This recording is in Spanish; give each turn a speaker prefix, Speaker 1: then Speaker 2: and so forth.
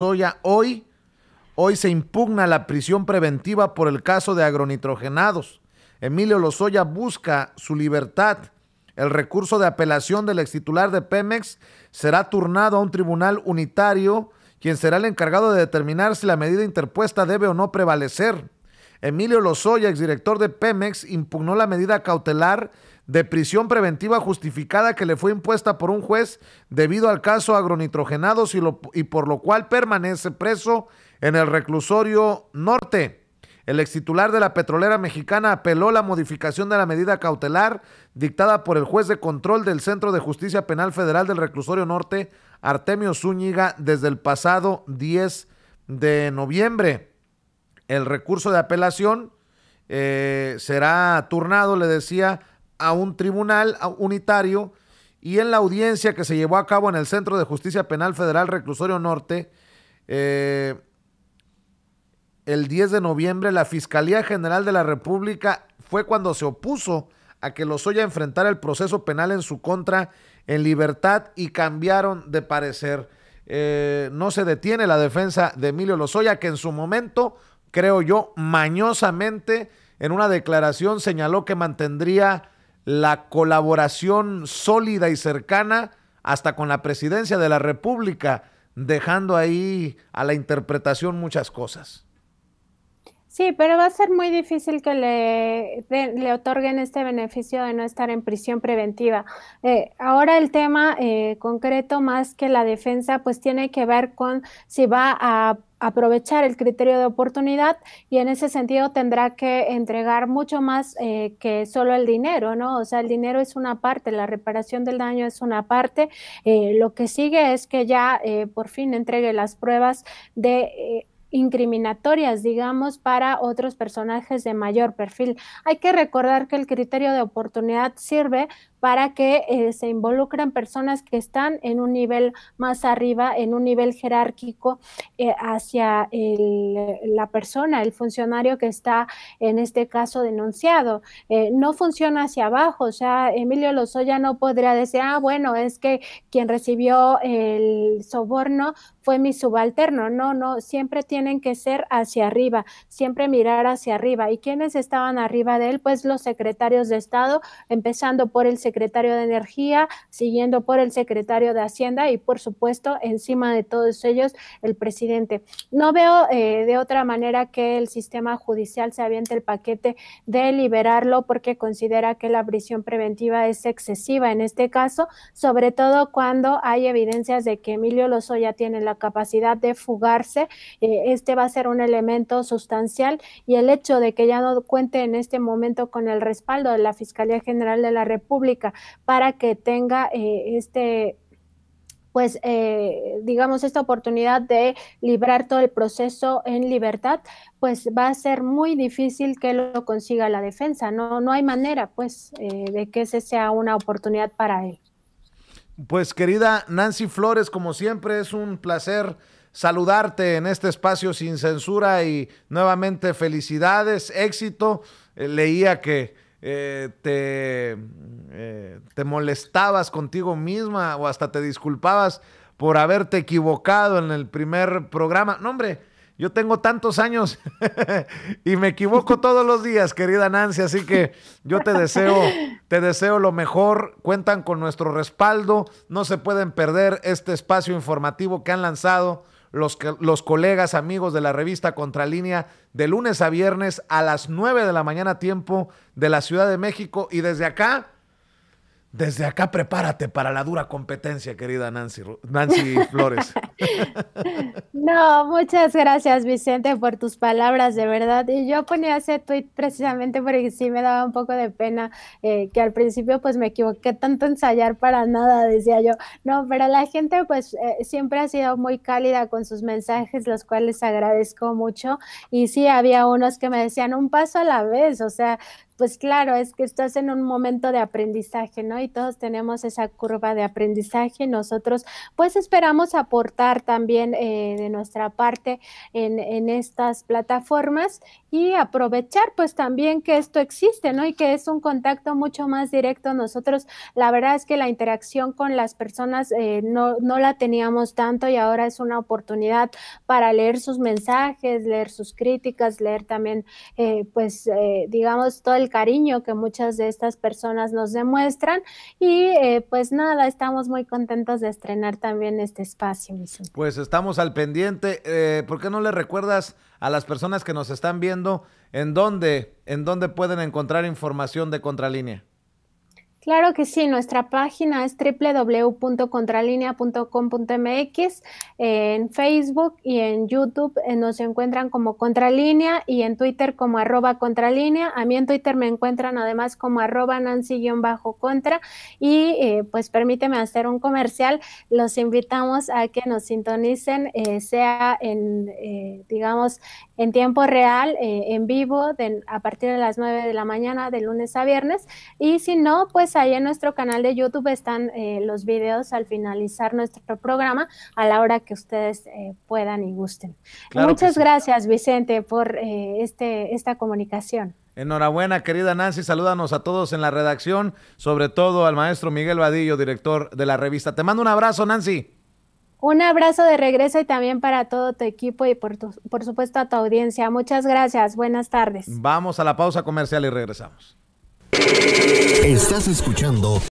Speaker 1: Soya hoy, hoy se impugna la prisión preventiva por el caso de agronitrogenados. Emilio Lozoya busca su libertad. El recurso de apelación del ex titular de Pemex será turnado a un tribunal unitario, quien será el encargado de determinar si la medida interpuesta debe o no prevalecer. Emilio Lozoya, exdirector de Pemex, impugnó la medida cautelar de prisión preventiva justificada que le fue impuesta por un juez debido al caso agronitrogenados y, por lo cual permanece preso en el reclusorio norte. El extitular de la petrolera mexicana apeló la modificación de la medida cautelar dictada por el juez de control del Centro de Justicia Penal Federal del Reclusorio Norte, Artemio Zúñiga, desde el pasado 10 de noviembre. El recurso de apelación eh, será turnado, le decía, a un tribunal unitario y en la audiencia que se llevó a cabo en el Centro de Justicia Penal Federal Reclusorio Norte, eh, el 10 de noviembre, la Fiscalía General de la República fue cuando se opuso a que Lozoya enfrentara el proceso penal en su contra en libertad y cambiaron de parecer. Eh, no se detiene la defensa de Emilio Lozoya, que en su momento, creo yo, mañosamente en una declaración señaló que mantendría la colaboración sólida y cercana hasta con la presidencia de la República, dejando ahí a la interpretación muchas cosas.
Speaker 2: Sí, pero va a ser muy difícil que le, le otorguen este beneficio de no estar en prisión preventiva. Eh, ahora el tema eh, concreto, más que la defensa, pues tiene que ver con si va a aprovechar el criterio de oportunidad y en ese sentido tendrá que entregar mucho más eh, que solo el dinero, ¿no? O sea, el dinero es una parte, la reparación del daño es una parte. Eh, lo que sigue es que ya eh, por fin entregue las pruebas de incriminatorias, digamos, para otros personajes de mayor perfil. Hay que recordar que el criterio de oportunidad sirve para que eh, se involucren personas que están en un nivel más arriba, en un nivel jerárquico eh, hacia la persona, el funcionario que está en este caso denunciado. Eh, no funciona hacia abajo, o sea, Emilio Lozoya no podría decir, ah, bueno, es que quien recibió el soborno fue mi subalterno. No, no, siempre tienen que ser hacia arriba, siempre mirar hacia arriba. ¿Y quiénes estaban arriba de él? Pues los secretarios de Estado, empezando por el secretario de Energía, siguiendo por el secretario de Hacienda y, por supuesto, encima de todos ellos, el presidente. No veo eh, de otra manera que el sistema judicial se aviente el paquete de liberarlo porque considera que la prisión preventiva es excesiva en este caso, sobre todo cuando hay evidencias de que Emilio Lozoya tiene la capacidad de fugarse. Eh, este va a ser un elemento sustancial y el hecho de que ya no cuente en este momento con el respaldo de la Fiscalía General de la República para que tenga eh, este pues eh, digamos esta oportunidad de librar todo el proceso en libertad, pues va a ser muy difícil que lo consiga la defensa. No, no hay manera pues eh, de que ese sea una oportunidad para él.
Speaker 1: Pues querida Nancy Flores, como siempre es un placer saludarte en este espacio sin censura y nuevamente felicidades, éxito. leía que eh, te, eh, te molestabas contigo misma o hasta te disculpabas por haberte equivocado en el primer programa. No, hombre, yo tengo tantos años y me equivoco todos los días, querida Nancy, así que yo te deseo, te deseo lo mejor. Cuentan con nuestro respaldo, no se pueden perder este espacio informativo que han lanzado los, colegas, amigos de la revista Contralínea, de lunes a viernes a las 9 de la mañana tiempo de la Ciudad de México. Y desde acá, desde acá prepárate para la dura competencia, querida Nancy, Nancy Flores.
Speaker 2: No, muchas gracias Vicente por tus palabras, de verdad. Y yo ponía ese tweet precisamente porque sí me daba un poco de pena eh, que al principio pues me equivoqué tanto ensayar para nada, decía yo. No, pero la gente pues eh, siempre ha sido muy cálida con sus mensajes, los cuales agradezco mucho. Y sí, había unos que me decían un paso a la vez, o sea, pues claro, es que estás en un momento de aprendizaje, ¿no? Y todos tenemos esa curva de aprendizaje. Nosotros pues esperamos aportar también eh, de nuestra parte en, estas plataformas y aprovechar pues también que esto existe, ¿no? Y que es un contacto mucho más directo. Nosotros, la verdad es que la interacción con las personas eh, no, la teníamos tanto y ahora es una oportunidad para leer sus mensajes, leer sus críticas, leer también eh, pues digamos todo el cariño que muchas de estas personas nos demuestran y pues nada, estamos muy contentos de estrenar también este espacio, mis
Speaker 1: pues estamos al pendiente. Eh, ¿Por qué no le recuerdas a las personas que nos están viendo en dónde, en dónde pueden encontrar información de Contralínea?
Speaker 2: Claro que sí, nuestra página es www.contralinea.com.mx, en Facebook y en YouTube eh, nos encuentran como Contralínea y en Twitter como arroba Contralínea. A mí en Twitter me encuentran además como arroba Nancy-contra y eh, pues permíteme hacer un comercial. Los invitamos a que nos sintonicen, eh, sea en, digamos, en tiempo real, en vivo, de, a partir de las 9 de la mañana, de lunes a viernes. Y si no, pues ahí en nuestro canal de YouTube están eh, los videos al finalizar nuestro programa a la hora que ustedes eh, puedan y gusten. Muchas gracias, Vicente, por eh, este, esta comunicación.
Speaker 1: Enhorabuena, querida Nancy. Salúdanos a todos en la redacción, sobre todo al maestro Miguel Vadillo, director de la revista. Te mando un abrazo, Nancy.
Speaker 2: Un abrazo de regreso y también para todo tu equipo y por, por supuesto a tu audiencia. Muchas gracias. Buenas tardes.
Speaker 1: Vamos a la pausa comercial y regresamos.
Speaker 2: Estás escuchando